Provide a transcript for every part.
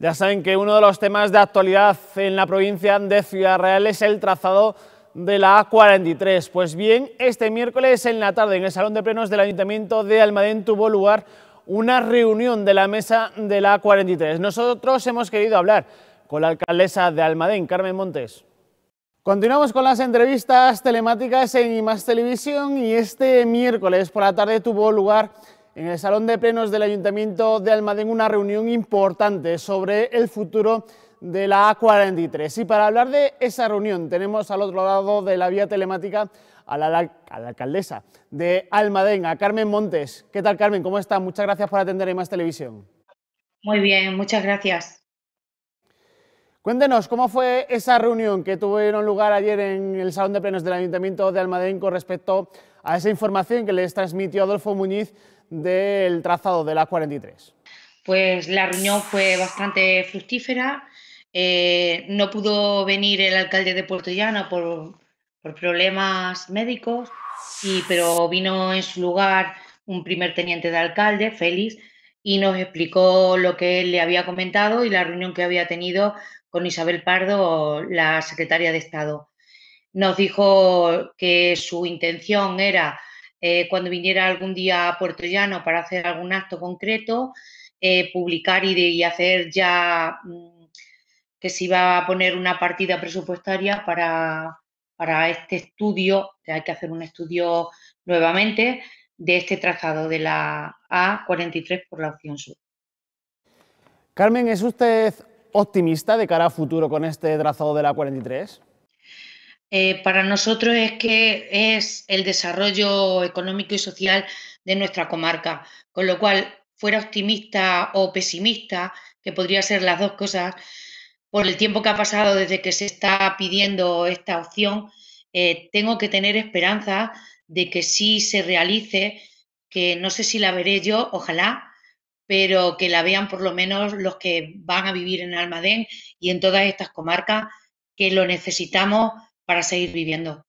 Ya saben que uno de los temas de actualidad en la provincia de Ciudad Real es el trazado de la A43. Pues bien, este miércoles en la tarde en el Salón de Plenos del Ayuntamiento de Almadén tuvo lugar una reunión de la mesa de la A43. Nosotros hemos querido hablar con la alcaldesa de Almadén, Carmen Montes. Continuamos con las entrevistas telemáticas en IMAX Televisión y este miércoles por la tarde tuvo lugar en el Salón de Plenos del Ayuntamiento de Almadén una reunión importante sobre el futuro de la A43. Y para hablar de esa reunión tenemos al otro lado de la vía telemática a la, alcaldesa de Almadén, a Carmen Montes. ¿Qué tal, Carmen? ¿Cómo está? Muchas gracias por atender a Más Televisión. Muy bien, muchas gracias. Cuéntenos, ¿cómo fue esa reunión que tuvieron lugar ayer en el Salón de Plenos del Ayuntamiento de Almadén con respecto a esa información que les transmitió Adolfo Muñiz del trazado de la 43? Pues la reunión fue bastante fructífera. Eh, no pudo venir el alcalde de Puerto Llano por, problemas médicos, pero vino en su lugar un primer teniente de alcalde, Félix, y nos explicó lo que él le había comentado y la reunión que había tenido con Isabel Pardo, la secretaria de Estado. Nos dijo que su intención era eh, cuando viniera algún día a Puerto Llano para hacer algún acto concreto, eh, publicar y, de, hacer ya mm, que se iba a poner una partida presupuestaria para, para este estudio, que hay que hacer un estudio nuevamente, de este trazado de la A43 por la opción sur. Carmen, ¿es usted optimista de cara a futuro con este trazado de la A43? Eh, para nosotros es que es el desarrollo económico y social de nuestra comarca, con lo cual, fuera optimista o pesimista, que podría ser las dos cosas, por el tiempo que ha pasado desde que se está pidiendo esta opción, eh, tengo que tener esperanza de que sí se realice, que no sé si la veré yo, ojalá, pero que la vean por lo menos los que van a vivir en Almadén y en todas estas comarcas, que lo necesitamos para seguir viviendo.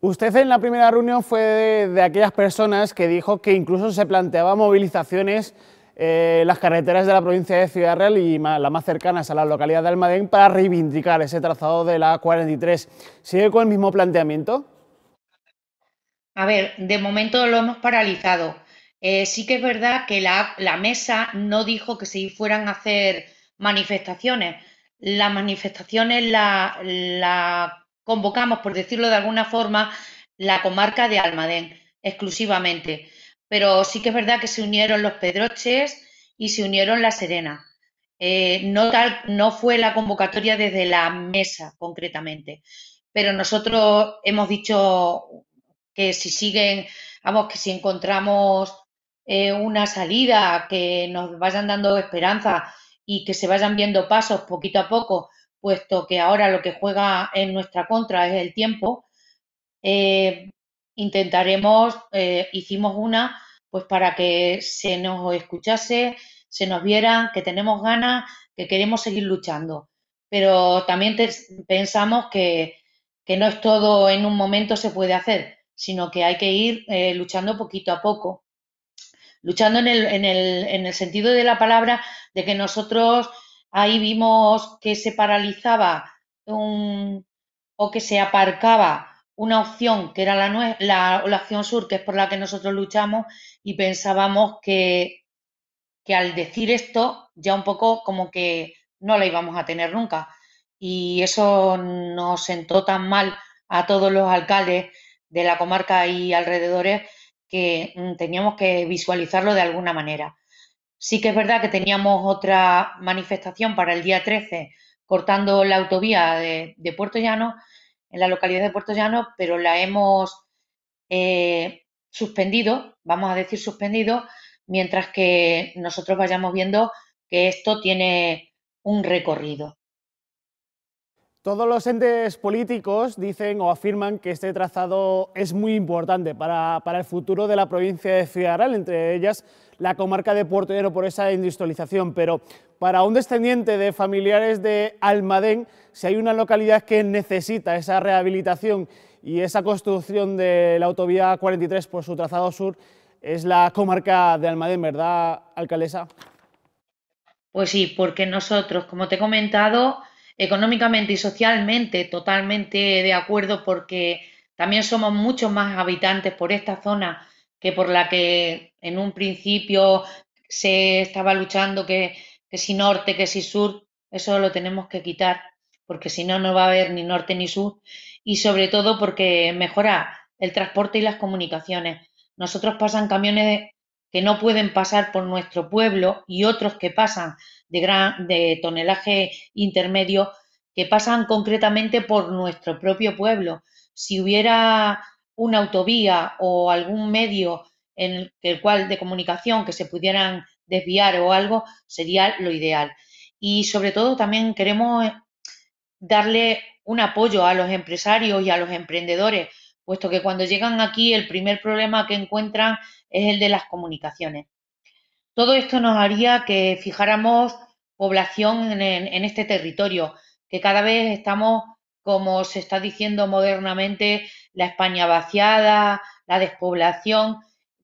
Usted en la primera reunión fue de, aquellas personas que dijo que incluso se planteaba movilizaciones ...en eh, las carreteras de la provincia de Ciudad Real y las más cercanas a la localidad de Almadén para reivindicar ese trazado de la a 43. ¿Sigue con el mismo planteamiento? A ver, de momento lo hemos paralizado. Eh, sí que es verdad que la, mesa no dijo que se fueran a hacer manifestaciones, las manifestaciones la convocamos, por decirlo de alguna forma, la comarca de Almadén exclusivamente. Pero sí que es verdad que se unieron los Pedroches y se unieron la Serena. Eh, no, tal, no fue la convocatoria desde la mesa concretamente, pero nosotros hemos dicho que si siguen, vamos, que si encontramos eh, una salida, que nos vayan dando esperanza y que se vayan viendo pasos poquito a poco, puesto que ahora lo que juega en nuestra contra es el tiempo, eh, intentaremos, eh, hicimos una, pues para que se nos escuchase, se nos vieran, que tenemos ganas, que queremos seguir luchando. Pero también pensamos que, no es todo en un momento se puede hacer, sino que hay que ir eh, luchando poquito a poco luchando en el, en el, en el sentido de la palabra, de que nosotros ahí vimos que se paralizaba un, o que se aparcaba una opción que era la, la, la, opción sur, que es por la que nosotros luchamos, y pensábamos que, que al decir esto ya un poco como que no la íbamos a tener nunca. Y eso nos sentó tan mal a todos los alcaldes de la comarca y alrededores que mm, teníamos que visualizarlo de alguna manera. Sí que es verdad que teníamos otra manifestación para el día 13, cortando la autovía de, Puerto Llano, en la localidad de Puerto Llano, pero la hemos eh, suspendido, vamos a decir suspendido, mientras que nosotros vayamos viendo que esto tiene un recorrido. Todos los entes políticos dicen o afirman que este trazado es muy importante para, el futuro de la provincia de Ciudad entre ellas la comarca de Puerto Llero... por esa industrialización, pero para un descendiente de familiares de Almadén, si hay una localidad que necesita esa rehabilitación y esa construcción de la autovía 43 por su trazado sur, es la comarca de Almadén, ¿verdad, alcalesa? Pues sí, porque nosotros, como te he comentado, económicamente y socialmente totalmente de acuerdo porque también somos muchos más habitantes por esta zona que por la que en un principio se estaba luchando que, que si norte, que si sur, eso lo tenemos que quitar porque si no, no va a haber ni norte ni sur y sobre todo porque mejora el transporte y las comunicaciones. Nosotros pasan camiones que no pueden pasar por nuestro pueblo y otros que pasan de, gran, de tonelaje intermedio que pasan concretamente por nuestro propio pueblo. Si hubiera una autovía o algún medio en el cual de comunicación que se pudieran desviar o algo, sería lo ideal. Y sobre todo también queremos darle un apoyo a los empresarios y a los emprendedores, puesto que cuando llegan aquí el primer problema que encuentran es el de las comunicaciones. Todo esto nos haría que fijáramos población en, en este territorio, que cada vez estamos, como se está diciendo modernamente, la España vaciada, la despoblación,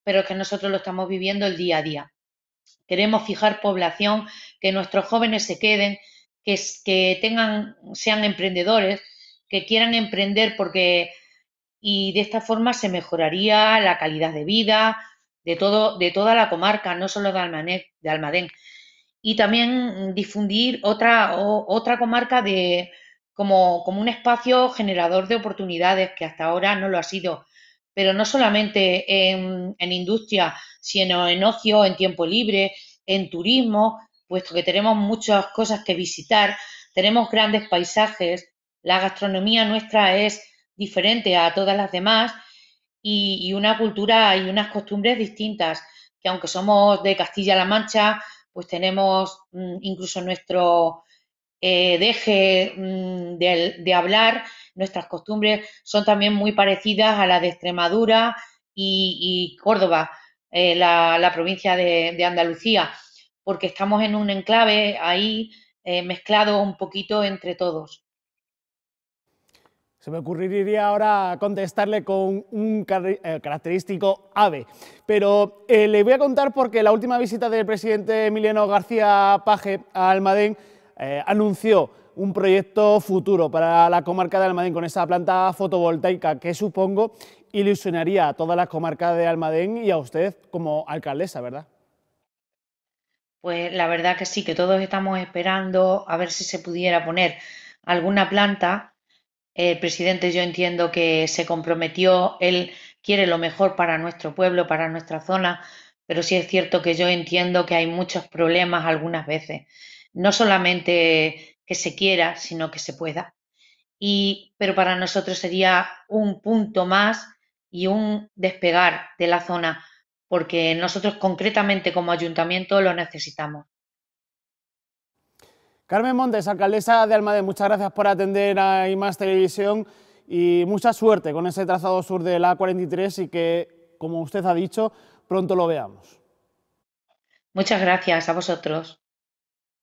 pero que nosotros lo estamos viviendo el día a día. Queremos fijar población, que nuestros jóvenes se queden, que, que tengan, sean emprendedores, que quieran emprender porque y de esta forma se mejoraría la calidad de vida, de, todo, de toda la comarca, no solo de, de Almadén. Y también difundir otra, otra comarca de, como, un espacio generador de oportunidades, que hasta ahora no lo ha sido, pero no solamente en industria, sino en ocio, en tiempo libre, en turismo, puesto que tenemos muchas cosas que visitar, tenemos grandes paisajes, la gastronomía nuestra es diferente a todas las demás y, una cultura y unas costumbres distintas, que aunque somos de Castilla-La Mancha, pues tenemos mm, incluso nuestro eh, deje mm, de, hablar, nuestras costumbres son también muy parecidas a las de Extremadura y, Córdoba, eh, la, provincia de, Andalucía, porque estamos en un enclave ahí eh, mezclado un poquito entre todos se me ocurriría ahora contestarle con un eh, característico ave. Pero eh, le voy a contar porque la última visita del presidente Emiliano García Paje a Almadén eh, anunció un proyecto futuro para la comarca de Almadén con esa planta fotovoltaica que supongo ilusionaría a todas las comarcas de Almadén y a usted como alcaldesa, ¿verdad? Pues la verdad que sí, que todos estamos esperando a ver si se pudiera poner alguna planta el presidente yo entiendo que se comprometió, él quiere lo mejor para nuestro pueblo, para nuestra zona, pero sí es cierto que yo entiendo que hay muchos problemas algunas veces. No solamente que se quiera, sino que se pueda. Y, pero para nosotros sería un punto más y un despegar de la zona, porque nosotros concretamente como ayuntamiento lo necesitamos. Carmen Montes, alcaldesa de Almadén, muchas gracias por atender a IMAS Televisión y mucha suerte con ese trazado sur de la A43 y que, como usted ha dicho, pronto lo veamos. Muchas gracias a vosotros.